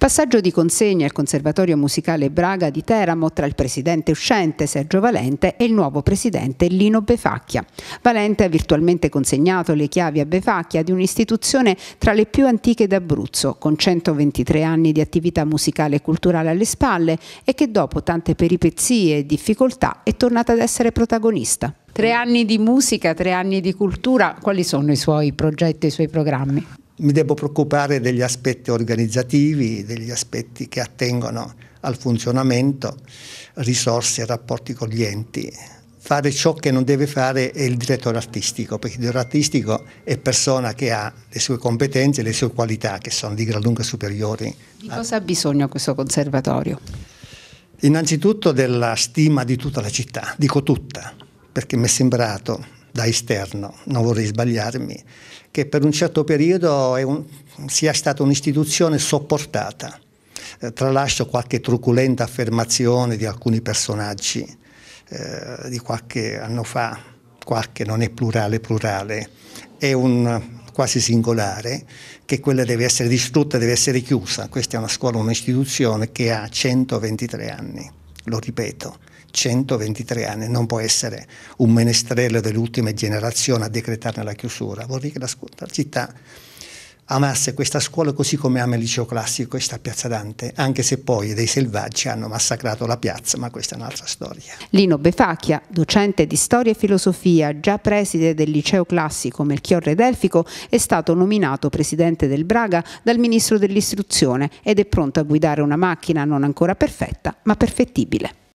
Passaggio di consegna al Conservatorio Musicale Braga di Teramo tra il presidente uscente Sergio Valente e il nuovo presidente Lino Befacchia. Valente ha virtualmente consegnato le chiavi a Befacchia di un'istituzione tra le più antiche d'Abruzzo, con 123 anni di attività musicale e culturale alle spalle e che dopo tante peripezie e difficoltà è tornata ad essere protagonista. Tre anni di musica, tre anni di cultura, quali sono i suoi progetti, e i suoi programmi? mi devo preoccupare degli aspetti organizzativi, degli aspetti che attengono al funzionamento, risorse, rapporti con gli enti. Fare ciò che non deve fare è il direttore artistico, perché il direttore artistico è persona che ha le sue competenze, e le sue qualità, che sono di gran lunga superiori. Di cosa ha bisogno questo conservatorio? Innanzitutto della stima di tutta la città, dico tutta, perché mi è sembrato da esterno, non vorrei sbagliarmi, che per un certo periodo un, sia stata un'istituzione sopportata. Eh, tralascio qualche truculenta affermazione di alcuni personaggi eh, di qualche anno fa, qualche non è plurale, plurale, è un quasi singolare, che quella deve essere distrutta, deve essere chiusa. Questa è una scuola, un'istituzione che ha 123 anni lo ripeto, 123 anni, non può essere un menestrello dell'ultima generazione a decretarne la chiusura, vuol dire che la città amasse questa scuola così come ama il liceo classico e sta a Piazza Dante, anche se poi dei selvaggi hanno massacrato la piazza, ma questa è un'altra storia. Lino Befacchia, docente di storia e filosofia, già preside del liceo classico Melchiorre Delfico, è stato nominato presidente del Braga dal ministro dell'istruzione ed è pronto a guidare una macchina non ancora perfetta, ma perfettibile.